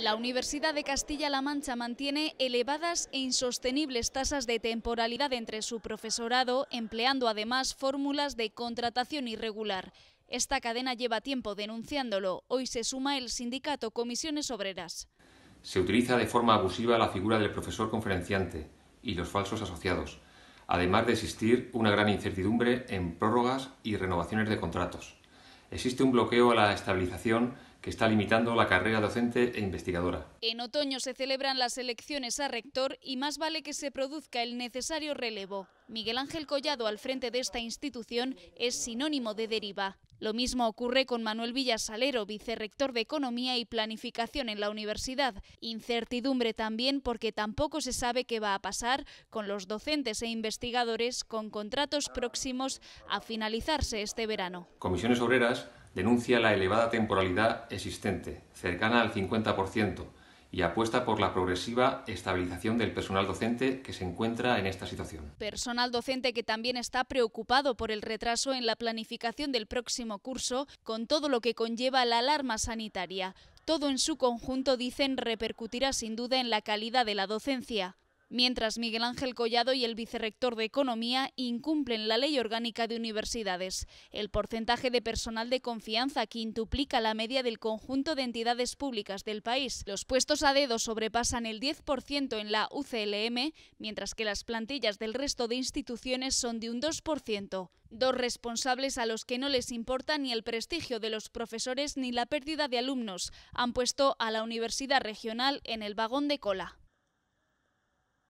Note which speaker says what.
Speaker 1: La Universidad de Castilla-La Mancha mantiene elevadas e insostenibles tasas de temporalidad entre su profesorado, empleando además fórmulas de contratación irregular. Esta cadena lleva tiempo denunciándolo. Hoy se suma el sindicato Comisiones Obreras.
Speaker 2: Se utiliza de forma abusiva la figura del profesor conferenciante y los falsos asociados, además de existir una gran incertidumbre en prórrogas y renovaciones de contratos. Existe un bloqueo a la estabilización está limitando la carrera docente e investigadora.
Speaker 1: En otoño se celebran las elecciones a rector y más vale que se produzca el necesario relevo. Miguel Ángel Collado al frente de esta institución es sinónimo de deriva. Lo mismo ocurre con Manuel Villasalero, vicerrector de Economía y Planificación en la universidad. Incertidumbre también porque tampoco se sabe qué va a pasar con los docentes e investigadores con contratos próximos a finalizarse este verano.
Speaker 2: Comisiones Obreras denuncia la elevada temporalidad existente, cercana al 50%, y apuesta por la progresiva estabilización del personal docente que se encuentra en esta situación.
Speaker 1: Personal docente que también está preocupado por el retraso en la planificación del próximo curso, con todo lo que conlleva la alarma sanitaria. Todo en su conjunto, dicen, repercutirá sin duda en la calidad de la docencia mientras Miguel Ángel Collado y el vicerrector de Economía incumplen la ley orgánica de universidades. El porcentaje de personal de confianza quintuplica la media del conjunto de entidades públicas del país. Los puestos a dedo sobrepasan el 10% en la UCLM, mientras que las plantillas del resto de instituciones son de un 2%. Dos responsables a los que no les importa ni el prestigio de los profesores ni la pérdida de alumnos han puesto a la Universidad Regional en el vagón de cola.